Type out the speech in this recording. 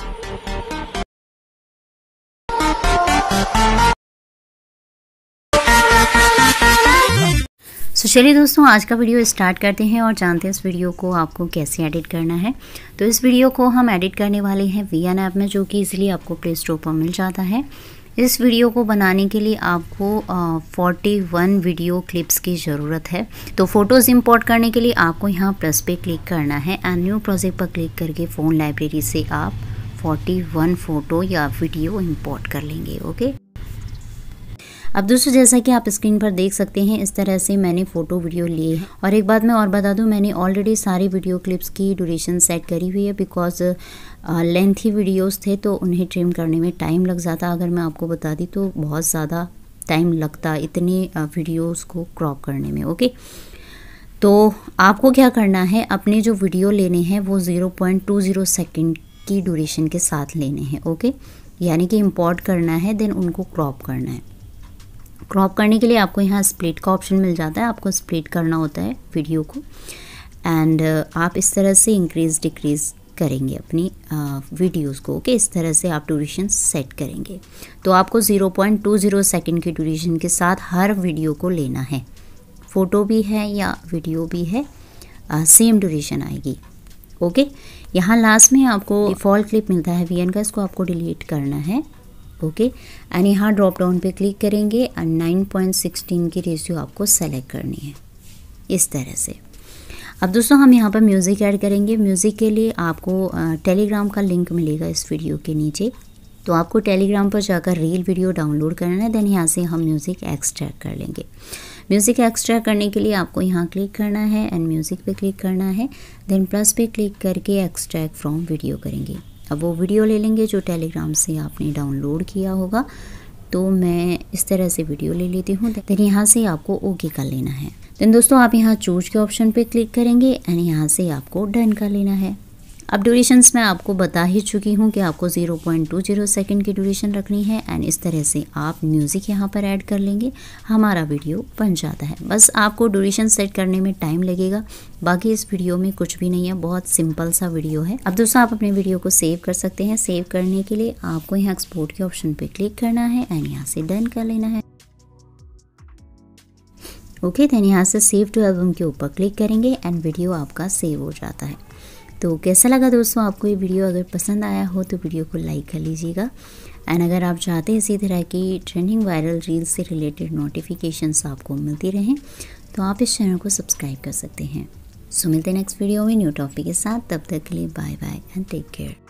सो so, चलिए दोस्तों आज का वीडियो स्टार्ट करते हैं और जानते हैं इस वीडियो को आपको कैसे एडिट करना है तो इस वीडियो को हम एडिट करने वाले हैं वी एन ऐप में जो कि इजीली आपको प्ले स्टोर पर मिल जाता है इस वीडियो को बनाने के लिए आपको फोर्टी वन वीडियो क्लिप्स की ज़रूरत है तो फ़ोटोज़ इंपोर्ट करने के लिए आपको यहाँ प्लस पे क्लिक करना है एंड न्यू प्रोजेक्ट पर क्लिक करके फ़ोन लाइब्रेरी से आप 41 फ़ोटो या वीडियो इंपोर्ट कर लेंगे ओके अब दोस्तों जैसा कि आप स्क्रीन पर देख सकते हैं इस तरह से मैंने फ़ोटो वीडियो लिए हैं और एक बात मैं और बता दूं मैंने ऑलरेडी सारी वीडियो क्लिप्स की ड्यूरेशन सेट करी हुई है बिकॉज लेंथी वीडियोस थे तो उन्हें ट्रिम करने में टाइम लग जाता अगर मैं आपको बता दी तो बहुत ज़्यादा टाइम लगता इतने वीडियोज़ को क्रॉप करने में ओके तो आपको क्या करना है अपने जो वीडियो लेने हैं वो जीरो सेकेंड की ड्यूरेशन के साथ लेने हैं ओके यानी कि इम्पोर्ट करना है देन उनको क्रॉप करना है क्रॉप करने के लिए आपको यहाँ स्प्लिट का ऑप्शन मिल जाता है आपको स्प्लिट करना होता है वीडियो को एंड uh, आप इस तरह से इंक्रीज़ डिक्रीज़ करेंगे अपनी वीडियोस uh, को ओके इस तरह से आप ड्यूरेशन सेट करेंगे तो आपको 0.20 सेकेंड की ड्यूरेशन के साथ हर वीडियो को लेना है फ़ोटो भी है या वीडियो भी है सेम uh, ड्यूरेशन आएगी ओके यहाँ लास्ट में आपको फॉल क्लिप मिलता है वी का इसको आपको डिलीट करना है ओके एंड यहाँ ड्रॉप डाउन पे क्लिक करेंगे एंड 9.16 की रेशियो आपको सेलेक्ट करनी है इस तरह से अब दोस्तों हम यहाँ पर म्यूज़िक ऐड करेंगे म्यूज़िक के लिए आपको टेलीग्राम का लिंक मिलेगा इस वीडियो के नीचे तो आपको टेलीग्राम पर जाकर रील वीडियो डाउनलोड करना है देन यहाँ से हम म्यूज़िक एक्सट्रैक्ट कर लेंगे म्यूज़िक एक्स्ट्रा करने के लिए आपको यहाँ क्लिक करना है एंड म्यूज़िक पे क्लिक करना है देन प्लस पे क्लिक करके एक्सट्रैक्ट फ्रॉम वीडियो करेंगे अब वो वीडियो ले लेंगे जो टेलीग्राम से आपने डाउनलोड किया होगा तो मैं इस तरह से वीडियो ले लेती हूँ देन यहाँ से आपको ओके कर लेना है देन दोस्तों आप यहाँ चूज के ऑप्शन पे क्लिक करेंगे एंड यहाँ से आपको डन कर लेना है अब ड्यूरेशंस मैं आपको बता ही चुकी हूँ कि आपको 0.20 पॉइंट सेकेंड की ड्यूरेशन रखनी है एंड इस तरह से आप म्यूज़िक यहाँ पर ऐड कर लेंगे हमारा वीडियो बन जाता है बस आपको ड्यूरेशन सेट करने में टाइम लगेगा बाकी इस वीडियो में कुछ भी नहीं है बहुत सिंपल सा वीडियो है अब दोस्तों आप अपने वीडियो को सेव कर सकते हैं सेव करने के लिए आपको यहाँ एक्सपोर्ट के ऑप्शन पर क्लिक करना है एंड यहाँ से डन कर लेना है ओके देन यहाँ से सेव टू एल्बम के ऊपर क्लिक करेंगे एंड वीडियो आपका सेव हो जाता है तो कैसा लगा दोस्तों आपको ये वीडियो अगर पसंद आया हो तो वीडियो को लाइक कर लीजिएगा एंड अगर आप चाहते हैं इसी तरह की ट्रेंडिंग वायरल रील्स से रिलेटेड नोटिफिकेशंस आपको मिलती रहें तो आप इस चैनल को सब्सक्राइब कर सकते हैं सो मिलते हैं नेक्स्ट वीडियो में न्यू टॉपिक के साथ तब तक के लिए bye bye and take care